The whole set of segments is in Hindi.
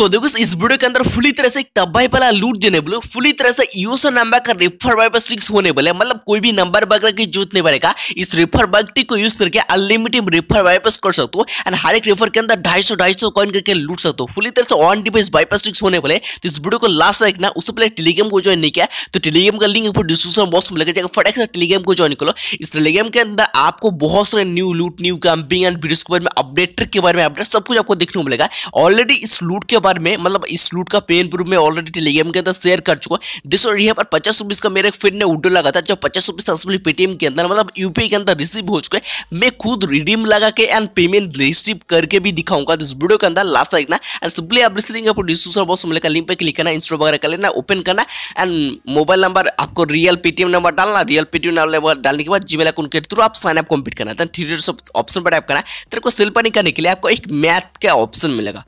सो देखो इस वीडियो के अंदर फुली तरह से एक तब्बाई वाला लूट देने बोलो फुली तरह से यूसो नंबर का रिफर बग स्टिक्स होने बोले मतलब कोई भी नंबर वगैरह की जरूरत नहीं पड़ेगा इस रिफर बाइक टी को यूज करके अनलिमिटेड रिफर बाईपास कर सकते हो एंड हर एक रिफर के अंदर ढाई सौ ढाई सौ कॉइन करके लूट सकते हो फुली तरह से ऑन डिवाइस बाईपास स्टिक्स होने बोले तो इस वीडियो को लास्ट देखना उससे पहले टेलीग्राम को ज्वाइन नहीं किया तो टेलीग्राम का लिंक ऊपर डिस्क्रिप्शन बॉक्स में लगे जाएगा फटाक से टेलीग्राम को ज्वाइन करो इस टेलीग्राम के अंदर आपको बहुत सारे न्यू लूट न्यू कैंपिंग एंड वीडियो के बारे में अपडेट ट्रिक के बारे में अपडेट सब कुछ आपको देखने को मिलेगा ऑलरेडी इस लूट के बारे पर मैं मतलब इस लूट का पेन प्रूफ मैं ऑलरेडी टेलीग्राम के अंदर शेयर कर चुका दिस और यहाँ पर पचास रुपीज़ का मेरे फिर ने उडो लगा था जो पचास रुपीज़ सस्पेली पेटीएम के अंदर मतलब यूपीआई के अंदर रिसीव हो चुका है मैं खुद रिडीम लगा के एंड पेमेंट रिसीव करके भी दिखाऊंगा इस वीडियो के अंदर लास्ट तक ना एंड सिंपली आप रिसीविंग आपको डिस्क्रिप्शन बॉक्स में लिंक पर क्लिक करना इंस्टॉल वगैरह कर लेना ओपन करना एंड मोबाइल नंबर आपको रियल पेटीएम नंबर डालना रियल पेटीएम नंबर डालने के बाद जीमेल अकाउंट के थ्रू आप साइन अप कंप्लीट करना था थ्री ऑप्शन पर टाइप करना तेरे को सिल्पा निकालने के लिए आपको एक मैथ का ऑप्शन मिलेगा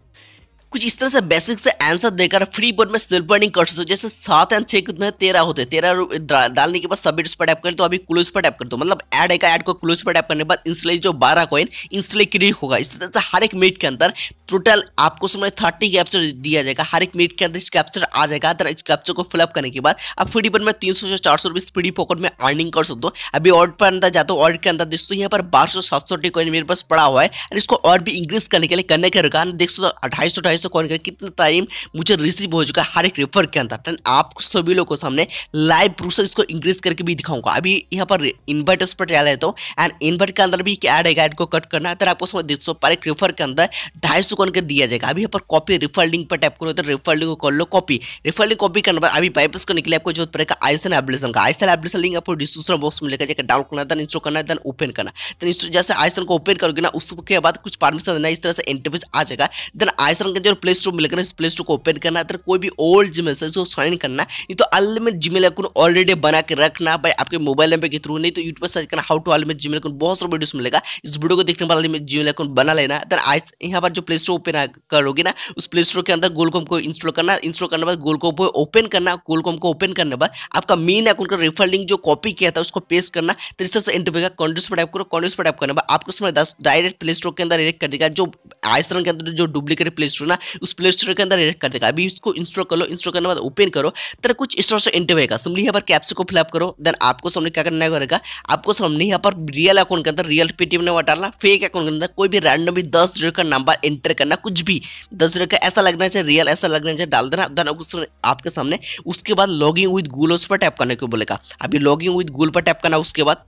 कुछ इस तरह से बेसिक से आंसर देकर फ्री बोर्ड में सेल्फ अर्निंग कर सकते हो जैसे सात एंड छः कितने तेरह होते हैं तेरह डालने के बाद सबमिट पर टैप करें तो अभी क्लोज पर टैप कर दो मतलब ऐड एक ऐड को क्लोज पर टैप करने के बाद इंस्टली जो बारह कॉइन इंस्टली क्रिएट होगा इस तरह से हर एक मिनट के अंदर टोटल आपको समझ थर्टी कैप्चर दिया जाएगा हर एक मिनट के अंदर कैप्चर आ जाएगा तो कैप्चर को फिलअप करने के बाद आप फ्री बोर्ड में तीन सौ से चार सौ रुपये स्पीडी पॉकेट में अर्निंग कर सकते हो अभी ऑर्ड पर अंदर जाता हो ऑर्ड के अंदर देखते हो यहाँ पर बारह सौ सात सौ कॉइन मेरे पास पड़ा हुआ है और इसको और भी इंक्रीज करने के लिए करने के रुकान देख सकते हो अट्ठाईस सौ से कॉइन कर कितना टाइम मुझे रिसीव हो चुका है हर एक रेफर के अंदर देन आप सभी लोगों को सामने लाइव प्रूफ से इसको इंक्रीज करके भी दिखाऊंगा अभी यहाँ पर इन्वर्ट पर डाला है तो एंड इन्वर्ट के अंदर भी एक ऐड है ऐड को कट करना है तो आपको समझ दो पर एक रेफर के अंदर ढाई सौ कॉइन कर दिया जाएगा अभी यहाँ पर कॉपी रिफर लिंक पर टाइप करो तो रिफर लिंक को कर लो कॉपी रिफर लिंक कॉपी करने पर अभी बाईपास को निकले आपको जो पड़ेगा आइसन एप्लीकेशन का आइसन एप्लीकेशन लिंक आपको डिस्क्रिप्शन बॉक्स में लेकर जाकर डाउनलोड करना है इंस्टॉल करना देन ओपन करना देन जैसे आइसन को ओपन करोगे ना उसके बाद कुछ परमिशन देना इस तरह से इंटरव्यूज आ जाएगा देन आइसन का जो और प्ले स्टोर मिलकर इस प्ले स्टोर को ओपन करना है कोई भी ओल्ड जीमेल से इसको साइन करना नहीं तो अनलिमिट जीमेल अकाउंट ऑलरेडी बना के रखना भाई आपके मोबाइल नंबर के थ्रू नहीं तो यूट्यूब पर सर्च करना how to unlimited Gmail account बहुत सारे वीडियोस मिलेगा इस वीडियो को देखने वाले जीमेल अकाउंट बना लेना तो आज यहाँ पर जो प्ले स्टोर ओपन करोगे ना उस प्ले स्टोर के अंदर गोलकॉम को इंस्टॉल करना इंस्टॉल करने बाद गोलकॉम को ओपन करना गोलकॉम को ओपन करने बाद आपका मेन अकाउंट का रेफर लिंक जो कॉपी किया था उसको पेस्ट करना तो तरीके से इंटरव्यू का कॉन्ट्रेस पर टाइप करो कॉन्ट्रेस पर टाइप करने बाद आपको उसमें दस डायरेक्ट प्ले स्टोर के अंदर डायरेक्ट कर देगा जो आई के अंदर जो डुप्लीकेट प्ले स्टोर ना उस प्ले स्टोर के अंदर डायरेक्ट कर देगा अभी इसको इंस्टॉल कर लो इंस्टॉल करने के बाद ओपन करो तेरा कुछ इस तरह से एंटर होगा सिंपली यहाँ पर कैप्स को फिलअप करो देन आपको सामने क्या करना रहेगा आपको सामने यहाँ पर रियल अकाउंट के अंदर रियल पेटीएम नंबर डालना फेक अकाउंट के अंदर कोई भी रैंडम भी दस जीरो का नंबर एंटर करना कुछ भी दस जीरो का ऐसा लगना चाहिए रियल ऐसा लगना चाहिए डाल देना देन आपके सामने उसके बाद लॉगिंग विद गूगल उस पर टैप करने को बोलेगा अभी लॉगिंग विद गूगल पर टैप करना उसके बाद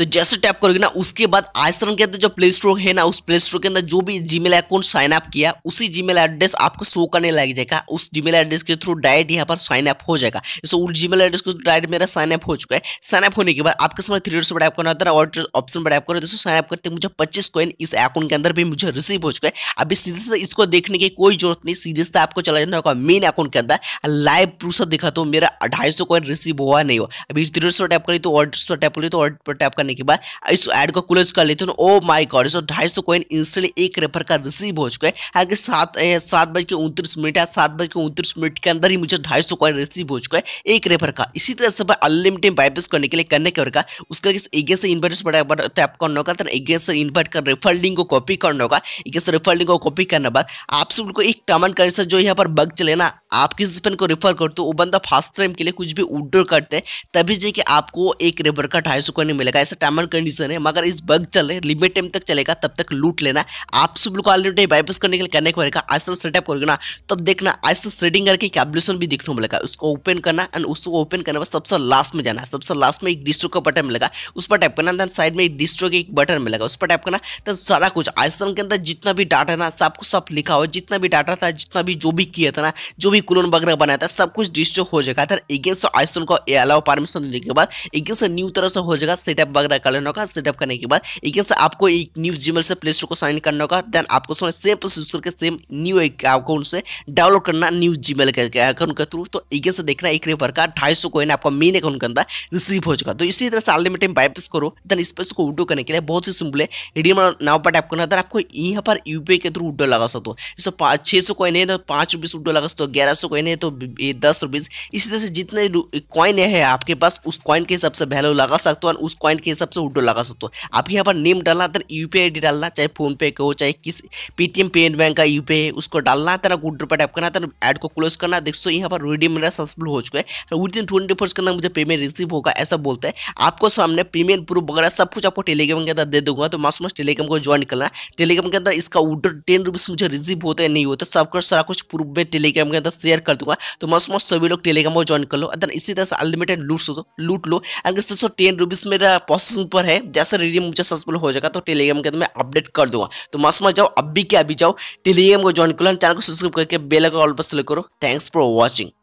तो जैसे टैप करोगे ना उसके बाद आश्रम के अंदर जो प्ले स्टोर है ना उस प्ले स्टोर के अंदर जो भी Gmail account sign up किया उसी मेल एड्रेस आपको शो करने लग जाएगा उस मेल एड्रेस के थ्रू डायरेक्ट यहाँ पर साइन अप हो जाएगा जैसे उस जीमेल एड्रेस को डायरेक्ट मेरा साइन अप हो चुका है साइन अप होने के बाद आपके समय थ्री डॉट्स टाइप करना होता है और ऑप्शन पर टाइप करो दोस्तों साइन अप करते मुझे पच्चीस कॉइन इस अकाउंट के अंदर भी मुझे रिसीव हो चुका है अभी सीधे से इसको देखने की कोई जरूरत नहीं सीधे से आपको चला जाना होगा मेन अकाउंट के अंदर लाइव प्रूफ से दिखा तो मेरा अढ़ाई सौ कॉइन रिसीव हुआ नहीं हो अभी थ्री डॉट्स पर टाइप करी तो ऑर्डर पर टाइप करी तो ऑर्डर पर टाइप करने करने के बाद इस एड को क्लोज कर लेते हैं ओ माई गॉड सो ढाई सौ कॉइन इंस्टेंटली एक रेफर का रिसीव हो चुका है हालांकि सात सात बज के उनतीस मिनट या सात बज के उनतीस मिनट के अंदर ही मुझे ढाई सौ कॉइन रिसीव हो चुका है एक रेफर का इसी तरह से अनलिमिटेड बाईपास करने के लिए करने के होगा उसके लिए एगेंस्ट इन्वर्टर्स बड़ा बड़ा टैप करना होगा तो एगेंस्ट इन्वर्ट कर रेफर लिंक को कॉपी करना होगा एगेंस्ट रेफर लिंक को कॉपी करने बाद आप सब को एक कमेंट कर जो यहाँ पर बग चले ना आप किस पेन को रेफर करते हो वो बंदा फास्ट टाइम के लिए कुछ भी उड्रो करते हैं तभी जाके आपको एक रेफर का ढाई सौ कॉइन मिलेगा ऐसा टर्म एंड कंडीशन है मगर इस बग चल रहे लिमिट टाइम तक चलेगा तब तक लूट लेना आप सब लोग ऑलरेडी बाईपास करने के लिए करने को पड़ेगा आज तक सेटअप करोगे ना तब देखना आज तक सेटिंग करके कैबलेशन भी देखने को मिलेगा उसको ओपन करना एंड उसको ओपन करने पर सबसे लास्ट में जाना सबसे लास्ट में एक डिस्ट्रो का बटन मिलेगा उस पर टाइप करना देन साइड में एक डिस्ट्रो का एक बटन मिलेगा उस पर टाइप करना देन सारा कुछ आज तक के अंदर जितना भी डाटा ना सब कुछ सब लिखा हुआ जितना भी डाटा था जितना भी जो भी किया था ना जो भी क्लोन वगैरह बनाया था सब कुछ डिस्ट्रो हो जाएगा अगेंस्ट तो आइसन को अलाउ परमिशन देने के बाद अगेंस्ट न्यू तो तरह से हो जाएगा सेटअप वगैरह कर लेना होगा सेटअप करने के बाद एक से आपको एक न्यू जी से प्ले स्टोर को साइन करना होगा देन आपको सेम प्रोसेस के सेम न्यू अकाउंट से डाउनलोड करना न्यू जी मेल अकाउंट के थ्रू तो एक से देखना एक रेपर का ढाई सौ कोइन आपका मेन अकाउंट के अंदर रिसीव हो चुका तो इसी तरह से अनलिमिटेड बाईपेस करो देन इस पैसे को उडो करने के लिए बहुत ही सिंपल है रिडीम नाव पर टाइप करना आपको यहाँ पर यूपीआई के थ्रू उड्डो लगा सकते हो जैसे पाँच छः सौ कॉइन है तो पाँच रुपीस उड्डो लगा सकते हो ग्यारह सौ कॉइन है तो दस रुपीज इसी तरह से जितने कॉइन है आपके पास उस कॉइन के हिसाब से वैल्यू लगा सकते हो और उस कॉइन के के हिसाब से उड्डो लगा सकते हो आप यहाँ पर नेम डालना है यू पी डालना चाहे फोनपे का हो चाहे किस पेटीएम पेमेंट बैंक का यू है उसको डालना है ना विड्रो पर टाइप करना है ऐड को क्लोज करना देख सो यहाँ पर रिडीम मेरा सक्सेसफुल हो चुका है विद इन ट्वेंटी फोर्स के अंदर मुझे पेमेंट रिसीव होगा ऐसा बोलते हैं आपको सामने पेमेंट प्रूफ वगैरह सब कुछ आपको टेलीग्राम के अंदर दे दूंगा तो मास मस्ट टेलीग्राम को ज्वाइन करना टेलीग्राम के अंदर इसका ऑर्डर टेन रुपीज़ मुझे रिसीव होता है नहीं होता सब कुछ सारा कुछ प्रूफ में टेलीग्राम के अंदर शेयर कर दूंगा तो मस्त मस्त सभी लोग टेलीग्राम को ज्वाइन कर लो अदर इसी तरह से अनलिमिटेड लूट तो, लो लूट लो एंड टेन रुपीज़ मेरा ऑप्शन पर है जैसे रिडीम मुझे सक्सेसफुल हो जाएगा तो टेलीग्राम के अंदर मैं अपडेट कर दूंगा तो मस्त मत जाओ अब भी क्या अभी जाओ टेलीग्राम को ज्वाइन कर लो चैनल को सब्सक्राइब करके बेल का ऑल पर सेलेक्ट करो थैंक्स फॉर वॉचिंग